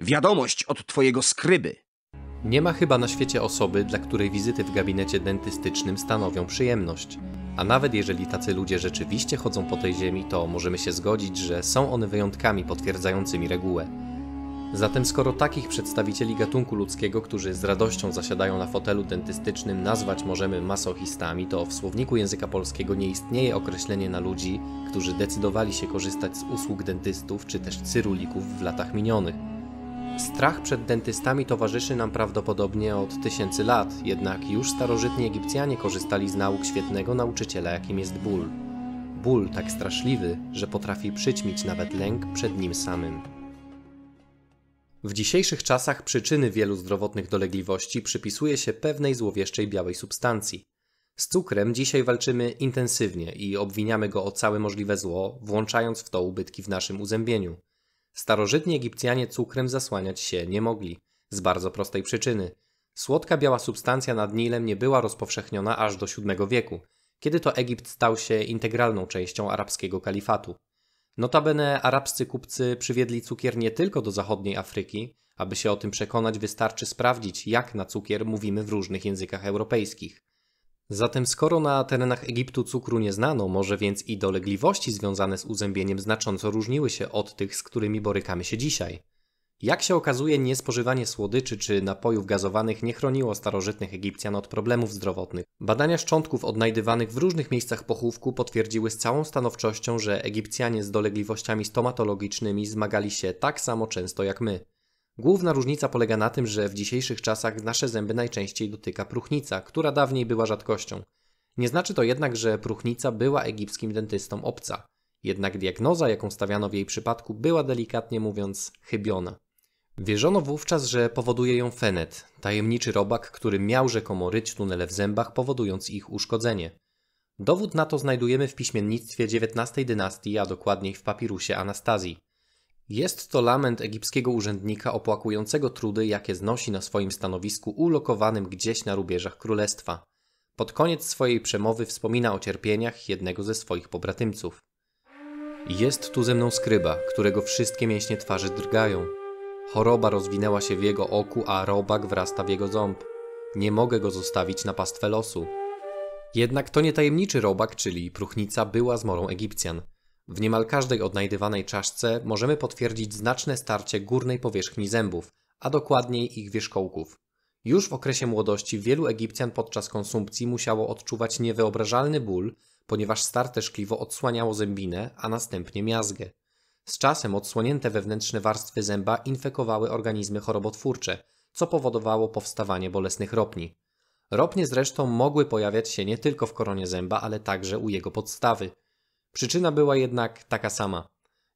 Wiadomość od twojego skryby. Nie ma chyba na świecie osoby, dla której wizyty w gabinecie dentystycznym stanowią przyjemność. A nawet jeżeli tacy ludzie rzeczywiście chodzą po tej ziemi, to możemy się zgodzić, że są one wyjątkami potwierdzającymi regułę. Zatem skoro takich przedstawicieli gatunku ludzkiego, którzy z radością zasiadają na fotelu dentystycznym, nazwać możemy masochistami, to w słowniku języka polskiego nie istnieje określenie na ludzi, którzy decydowali się korzystać z usług dentystów czy też cyrulików w latach minionych. Strach przed dentystami towarzyszy nam prawdopodobnie od tysięcy lat, jednak już starożytni Egipcjanie korzystali z nauk świetnego nauczyciela, jakim jest ból. Ból tak straszliwy, że potrafi przyćmić nawet lęk przed nim samym. W dzisiejszych czasach przyczyny wielu zdrowotnych dolegliwości przypisuje się pewnej złowieszczej białej substancji. Z cukrem dzisiaj walczymy intensywnie i obwiniamy go o całe możliwe zło, włączając w to ubytki w naszym uzębieniu. Starożytni Egipcjanie cukrem zasłaniać się nie mogli, z bardzo prostej przyczyny. Słodka biała substancja nad Nilem nie była rozpowszechniona aż do VII wieku, kiedy to Egipt stał się integralną częścią arabskiego kalifatu. Notabene arabscy kupcy przywiedli cukier nie tylko do zachodniej Afryki, aby się o tym przekonać wystarczy sprawdzić, jak na cukier mówimy w różnych językach europejskich – Zatem skoro na terenach Egiptu cukru nie znano, może więc i dolegliwości związane z uzębieniem znacząco różniły się od tych, z którymi borykamy się dzisiaj. Jak się okazuje, niespożywanie słodyczy czy napojów gazowanych nie chroniło starożytnych Egipcjan od problemów zdrowotnych. Badania szczątków odnajdywanych w różnych miejscach pochówku potwierdziły z całą stanowczością, że Egipcjanie z dolegliwościami stomatologicznymi zmagali się tak samo często jak my. Główna różnica polega na tym, że w dzisiejszych czasach nasze zęby najczęściej dotyka próchnica, która dawniej była rzadkością. Nie znaczy to jednak, że próchnica była egipskim dentystom obca. Jednak diagnoza, jaką stawiano w jej przypadku, była delikatnie mówiąc chybiona. Wierzono wówczas, że powoduje ją fenet, tajemniczy robak, który miał rzekomo ryć tunele w zębach, powodując ich uszkodzenie. Dowód na to znajdujemy w piśmiennictwie XIX dynastii, a dokładniej w papirusie Anastazji. Jest to lament egipskiego urzędnika opłakującego trudy, jakie znosi na swoim stanowisku ulokowanym gdzieś na rubieżach królestwa. Pod koniec swojej przemowy wspomina o cierpieniach jednego ze swoich pobratymców. Jest tu ze mną skryba, którego wszystkie mięśnie twarzy drgają. Choroba rozwinęła się w jego oku, a robak wrasta w jego ząb. Nie mogę go zostawić na pastwę losu. Jednak to nie tajemniczy robak, czyli próchnica, była zmorą Egipcjan – w niemal każdej odnajdywanej czaszce możemy potwierdzić znaczne starcie górnej powierzchni zębów, a dokładniej ich wierzchołków. Już w okresie młodości wielu Egipcjan podczas konsumpcji musiało odczuwać niewyobrażalny ból, ponieważ starte szkliwo odsłaniało zębinę, a następnie miazgę. Z czasem odsłonięte wewnętrzne warstwy zęba infekowały organizmy chorobotwórcze, co powodowało powstawanie bolesnych ropni. Ropnie zresztą mogły pojawiać się nie tylko w koronie zęba, ale także u jego podstawy – Przyczyna była jednak taka sama.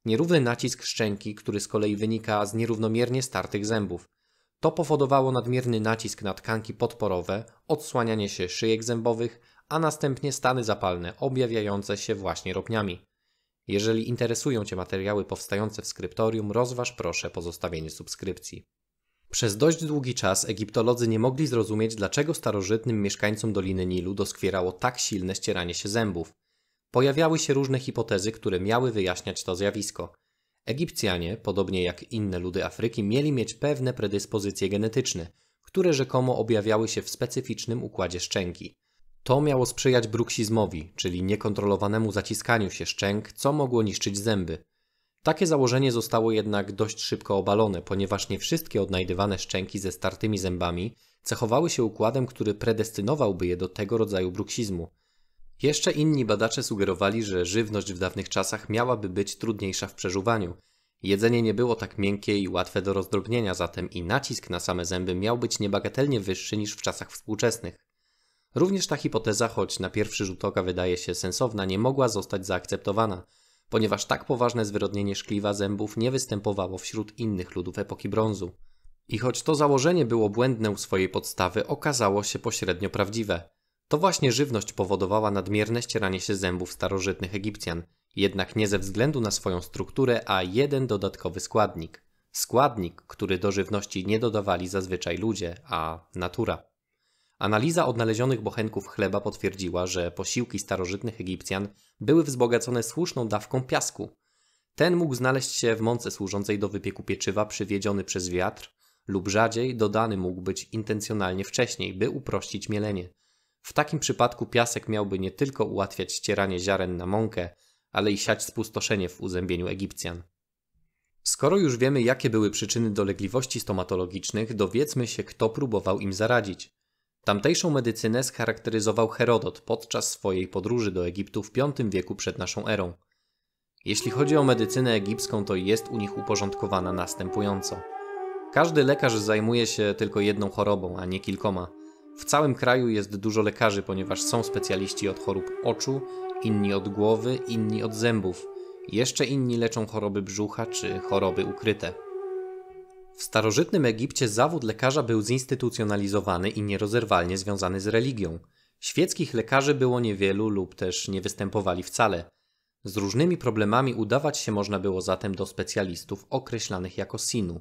Nierówny nacisk szczęki, który z kolei wynika z nierównomiernie startych zębów. To powodowało nadmierny nacisk na tkanki podporowe, odsłanianie się szyjek zębowych, a następnie stany zapalne objawiające się właśnie ropniami. Jeżeli interesują Cię materiały powstające w skryptorium, rozważ proszę pozostawienie subskrypcji. Przez dość długi czas egiptolodzy nie mogli zrozumieć, dlaczego starożytnym mieszkańcom Doliny Nilu doskwierało tak silne ścieranie się zębów. Pojawiały się różne hipotezy, które miały wyjaśniać to zjawisko. Egipcjanie, podobnie jak inne ludy Afryki, mieli mieć pewne predyspozycje genetyczne, które rzekomo objawiały się w specyficznym układzie szczęki. To miało sprzyjać bruksizmowi, czyli niekontrolowanemu zaciskaniu się szczęk, co mogło niszczyć zęby. Takie założenie zostało jednak dość szybko obalone, ponieważ nie wszystkie odnajdywane szczęki ze startymi zębami cechowały się układem, który predestynowałby je do tego rodzaju bruksizmu. Jeszcze inni badacze sugerowali, że żywność w dawnych czasach miałaby być trudniejsza w przeżuwaniu. Jedzenie nie było tak miękkie i łatwe do rozdrobnienia, zatem i nacisk na same zęby miał być niebagatelnie wyższy niż w czasach współczesnych. Również ta hipoteza, choć na pierwszy rzut oka wydaje się sensowna, nie mogła zostać zaakceptowana, ponieważ tak poważne zwyrodnienie szkliwa zębów nie występowało wśród innych ludów epoki brązu. I choć to założenie było błędne u swojej podstawy, okazało się pośrednio prawdziwe. To właśnie żywność powodowała nadmierne ścieranie się zębów starożytnych Egipcjan, jednak nie ze względu na swoją strukturę, a jeden dodatkowy składnik. Składnik, który do żywności nie dodawali zazwyczaj ludzie, a natura. Analiza odnalezionych bochenków chleba potwierdziła, że posiłki starożytnych Egipcjan były wzbogacone słuszną dawką piasku. Ten mógł znaleźć się w mące służącej do wypieku pieczywa przywiedziony przez wiatr, lub rzadziej dodany mógł być intencjonalnie wcześniej, by uprościć mielenie. W takim przypadku piasek miałby nie tylko ułatwiać ścieranie ziaren na mąkę, ale i siać spustoszenie w uzębieniu Egipcjan. Skoro już wiemy, jakie były przyczyny dolegliwości stomatologicznych, dowiedzmy się, kto próbował im zaradzić. Tamtejszą medycynę scharakteryzował Herodot podczas swojej podróży do Egiptu w V wieku przed naszą erą. Jeśli chodzi o medycynę egipską, to jest u nich uporządkowana następująco. Każdy lekarz zajmuje się tylko jedną chorobą, a nie kilkoma – w całym kraju jest dużo lekarzy, ponieważ są specjaliści od chorób oczu, inni od głowy, inni od zębów. Jeszcze inni leczą choroby brzucha czy choroby ukryte. W starożytnym Egipcie zawód lekarza był zinstytucjonalizowany i nierozerwalnie związany z religią. Świeckich lekarzy było niewielu lub też nie występowali wcale. Z różnymi problemami udawać się można było zatem do specjalistów określanych jako sinu.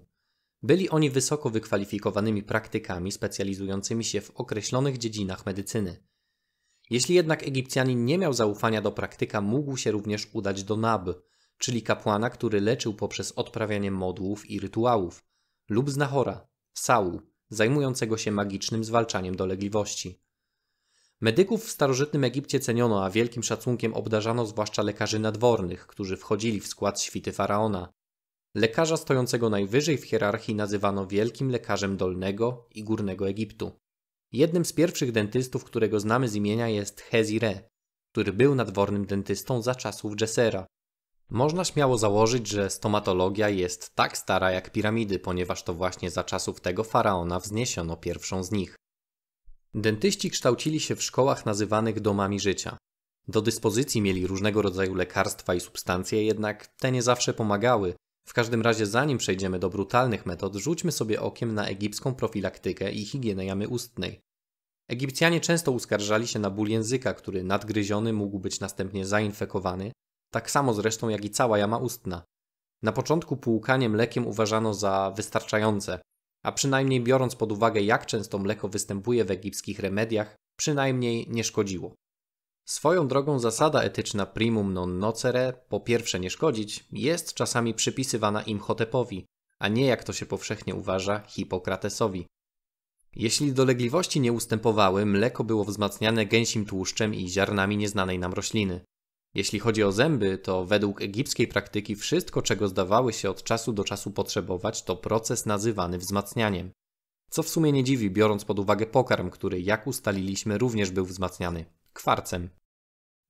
Byli oni wysoko wykwalifikowanymi praktykami specjalizującymi się w określonych dziedzinach medycyny. Jeśli jednak Egipcjanin nie miał zaufania do praktyka, mógł się również udać do Nab, czyli kapłana, który leczył poprzez odprawianie modłów i rytuałów, lub znachora, Sału, zajmującego się magicznym zwalczaniem dolegliwości. Medyków w starożytnym Egipcie ceniono, a wielkim szacunkiem obdarzano zwłaszcza lekarzy nadwornych, którzy wchodzili w skład świty faraona. Lekarza stojącego najwyżej w hierarchii nazywano wielkim lekarzem dolnego i górnego Egiptu. Jednym z pierwszych dentystów, którego znamy z imienia jest Hezire, który był nadwornym dentystą za czasów Dżesera. Można śmiało założyć, że stomatologia jest tak stara jak piramidy, ponieważ to właśnie za czasów tego faraona wzniesiono pierwszą z nich. Dentyści kształcili się w szkołach nazywanych domami życia. Do dyspozycji mieli różnego rodzaju lekarstwa i substancje, jednak te nie zawsze pomagały, w każdym razie, zanim przejdziemy do brutalnych metod, rzućmy sobie okiem na egipską profilaktykę i higienę jamy ustnej. Egipcjanie często uskarżali się na ból języka, który nadgryziony mógł być następnie zainfekowany, tak samo zresztą jak i cała jama ustna. Na początku półkanie mlekiem uważano za wystarczające, a przynajmniej biorąc pod uwagę, jak często mleko występuje w egipskich remediach, przynajmniej nie szkodziło. Swoją drogą zasada etyczna primum non nocere, po pierwsze nie szkodzić, jest czasami przypisywana Imhotepowi, a nie jak to się powszechnie uważa Hipokratesowi. Jeśli dolegliwości nie ustępowały, mleko było wzmacniane gęsim tłuszczem i ziarnami nieznanej nam rośliny. Jeśli chodzi o zęby, to według egipskiej praktyki wszystko, czego zdawały się od czasu do czasu potrzebować, to proces nazywany wzmacnianiem. Co w sumie nie dziwi, biorąc pod uwagę pokarm, który, jak ustaliliśmy, również był wzmacniany kwarcem.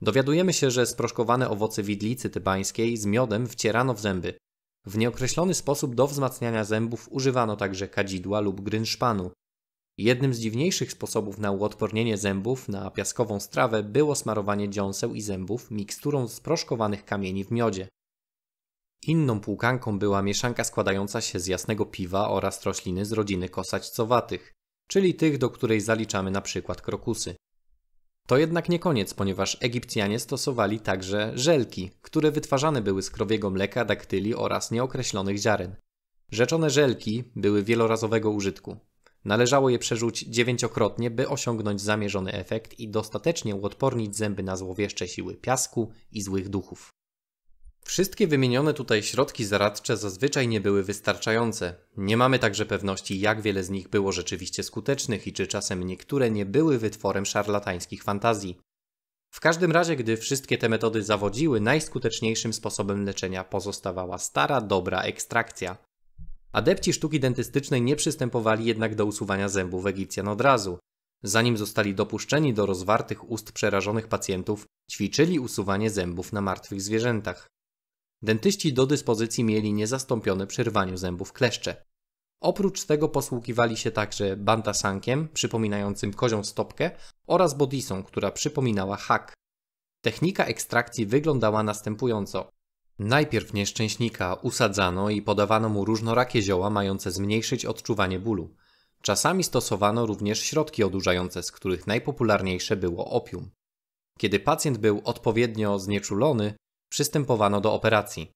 Dowiadujemy się, że sproszkowane owoce widlicy tybańskiej z miodem wcierano w zęby. W nieokreślony sposób do wzmacniania zębów używano także kadzidła lub grynszpanu. Jednym z dziwniejszych sposobów na uodpornienie zębów na piaskową strawę było smarowanie dziąseł i zębów miksturą sproszkowanych kamieni w miodzie. Inną płukanką była mieszanka składająca się z jasnego piwa oraz rośliny z rodziny kosaćcowatych, czyli tych, do której zaliczamy na przykład krokusy. To jednak nie koniec, ponieważ Egipcjanie stosowali także żelki, które wytwarzane były z krowiego mleka, daktyli oraz nieokreślonych ziaren. Rzeczone żelki były wielorazowego użytku. Należało je przerzuć dziewięciokrotnie, by osiągnąć zamierzony efekt i dostatecznie uodpornić zęby na złowieszcze siły piasku i złych duchów. Wszystkie wymienione tutaj środki zaradcze zazwyczaj nie były wystarczające. Nie mamy także pewności, jak wiele z nich było rzeczywiście skutecznych i czy czasem niektóre nie były wytworem szarlatańskich fantazji. W każdym razie, gdy wszystkie te metody zawodziły, najskuteczniejszym sposobem leczenia pozostawała stara, dobra ekstrakcja. Adepci sztuki dentystycznej nie przystępowali jednak do usuwania zębów Egipcjan od razu. Zanim zostali dopuszczeni do rozwartych ust przerażonych pacjentów, ćwiczyli usuwanie zębów na martwych zwierzętach. Dentyści do dyspozycji mieli niezastąpione przy zębów kleszcze. Oprócz tego posługiwali się także bantasankiem, przypominającym kozią stopkę, oraz bodisą, która przypominała hak. Technika ekstrakcji wyglądała następująco. Najpierw nieszczęśnika usadzano i podawano mu różnorakie zioła mające zmniejszyć odczuwanie bólu. Czasami stosowano również środki odurzające, z których najpopularniejsze było opium. Kiedy pacjent był odpowiednio znieczulony, przystępowano do operacji.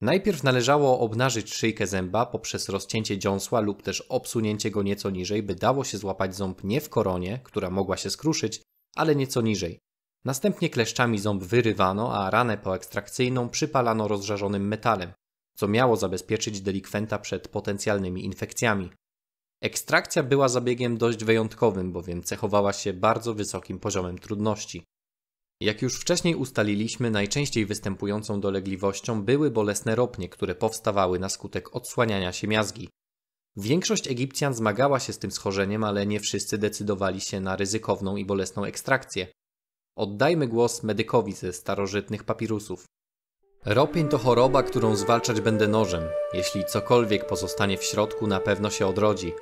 Najpierw należało obnażyć szyjkę zęba poprzez rozcięcie dziąsła lub też obsunięcie go nieco niżej, by dało się złapać ząb nie w koronie, która mogła się skruszyć, ale nieco niżej. Następnie kleszczami ząb wyrywano, a ranę poekstrakcyjną przypalano rozżarzonym metalem, co miało zabezpieczyć delikwenta przed potencjalnymi infekcjami. Ekstrakcja była zabiegiem dość wyjątkowym, bowiem cechowała się bardzo wysokim poziomem trudności. Jak już wcześniej ustaliliśmy, najczęściej występującą dolegliwością były bolesne ropnie, które powstawały na skutek odsłaniania się miazgi. Większość Egipcjan zmagała się z tym schorzeniem, ale nie wszyscy decydowali się na ryzykowną i bolesną ekstrakcję. Oddajmy głos medykowi ze starożytnych papirusów. Ropień to choroba, którą zwalczać będę nożem. Jeśli cokolwiek pozostanie w środku, na pewno się odrodzi.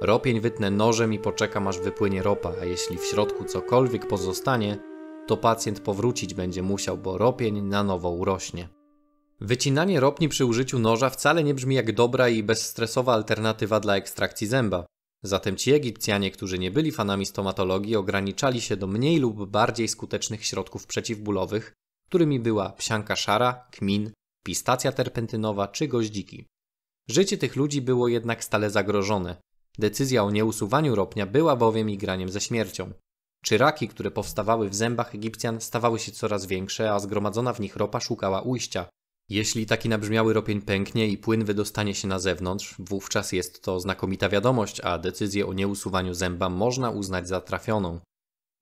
Ropień wytnę nożem i poczekam aż wypłynie ropa, a jeśli w środku cokolwiek pozostanie, to pacjent powrócić będzie musiał, bo ropień na nowo urośnie. Wycinanie ropni przy użyciu noża wcale nie brzmi jak dobra i bezstresowa alternatywa dla ekstrakcji zęba. Zatem ci Egipcjanie, którzy nie byli fanami stomatologii, ograniczali się do mniej lub bardziej skutecznych środków przeciwbólowych, którymi była psianka szara, kmin, pistacja terpentynowa czy goździki. Życie tych ludzi było jednak stale zagrożone. Decyzja o nieusuwaniu ropnia była bowiem igraniem ze śmiercią. Czy raki, które powstawały w zębach Egipcjan, stawały się coraz większe, a zgromadzona w nich ropa szukała ujścia. Jeśli taki nabrzmiały ropień pęknie i płyn wydostanie się na zewnątrz, wówczas jest to znakomita wiadomość, a decyzję o nieusuwaniu zęba można uznać za trafioną.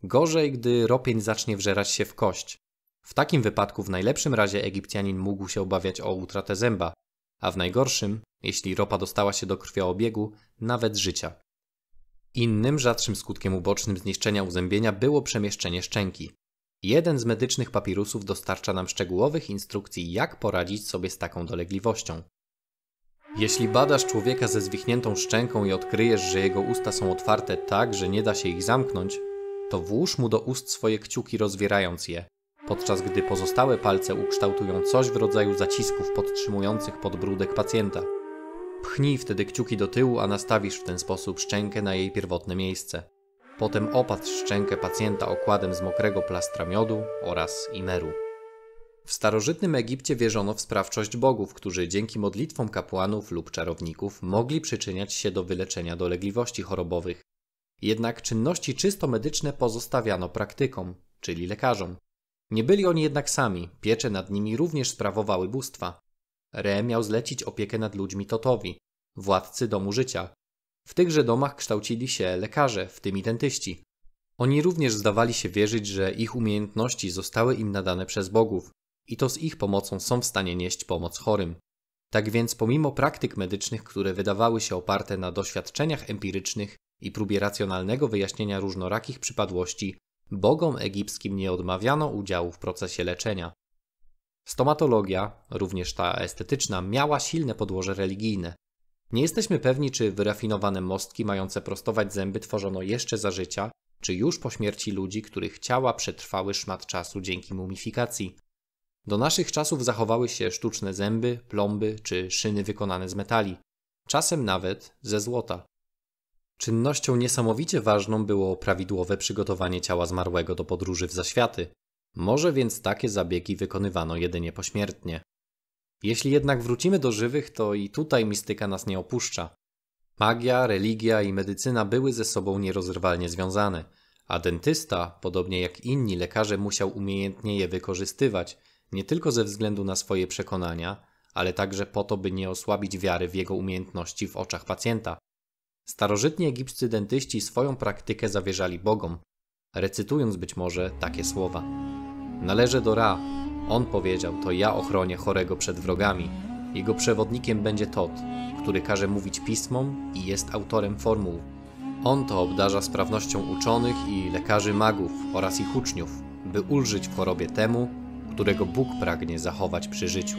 Gorzej, gdy ropień zacznie wżerać się w kość. W takim wypadku w najlepszym razie Egipcjanin mógł się obawiać o utratę zęba, a w najgorszym, jeśli ropa dostała się do krwioobiegu, nawet życia. Innym rzadszym skutkiem ubocznym zniszczenia uzębienia było przemieszczenie szczęki. Jeden z medycznych papirusów dostarcza nam szczegółowych instrukcji, jak poradzić sobie z taką dolegliwością. Jeśli badasz człowieka ze zwichniętą szczęką i odkryjesz, że jego usta są otwarte tak, że nie da się ich zamknąć, to włóż mu do ust swoje kciuki rozwierając je, podczas gdy pozostałe palce ukształtują coś w rodzaju zacisków podtrzymujących podbródek pacjenta. Pchnij wtedy kciuki do tyłu, a nastawisz w ten sposób szczękę na jej pierwotne miejsce. Potem opatrz szczękę pacjenta okładem z mokrego plastra miodu oraz imeru. W starożytnym Egipcie wierzono w sprawczość bogów, którzy dzięki modlitwom kapłanów lub czarowników mogli przyczyniać się do wyleczenia dolegliwości chorobowych. Jednak czynności czysto medyczne pozostawiano praktykom, czyli lekarzom. Nie byli oni jednak sami, piecze nad nimi również sprawowały bóstwa. Re miał zlecić opiekę nad ludźmi Totowi, władcy domu życia. W tychże domach kształcili się lekarze, w tym i dentyści. Oni również zdawali się wierzyć, że ich umiejętności zostały im nadane przez bogów i to z ich pomocą są w stanie nieść pomoc chorym. Tak więc pomimo praktyk medycznych, które wydawały się oparte na doświadczeniach empirycznych i próbie racjonalnego wyjaśnienia różnorakich przypadłości, bogom egipskim nie odmawiano udziału w procesie leczenia. Stomatologia, również ta estetyczna, miała silne podłoże religijne. Nie jesteśmy pewni, czy wyrafinowane mostki mające prostować zęby tworzono jeszcze za życia, czy już po śmierci ludzi, których ciała przetrwały szmat czasu dzięki mumifikacji. Do naszych czasów zachowały się sztuczne zęby, plomby czy szyny wykonane z metali, czasem nawet ze złota. Czynnością niesamowicie ważną było prawidłowe przygotowanie ciała zmarłego do podróży w zaświaty. Może więc takie zabiegi wykonywano jedynie pośmiertnie. Jeśli jednak wrócimy do żywych, to i tutaj mistyka nas nie opuszcza. Magia, religia i medycyna były ze sobą nierozerwalnie związane, a dentysta, podobnie jak inni lekarze, musiał umiejętnie je wykorzystywać, nie tylko ze względu na swoje przekonania, ale także po to, by nie osłabić wiary w jego umiejętności w oczach pacjenta. Starożytni egipscy dentyści swoją praktykę zawierzali bogom, recytując być może takie słowa: Należy do Ra. On powiedział: To ja ochronię chorego przed wrogami. Jego przewodnikiem będzie Tot, który każe mówić pismom i jest autorem formuł. On to obdarza sprawnością uczonych i lekarzy magów oraz ich uczniów, by ulżyć w chorobie temu, którego Bóg pragnie zachować przy życiu.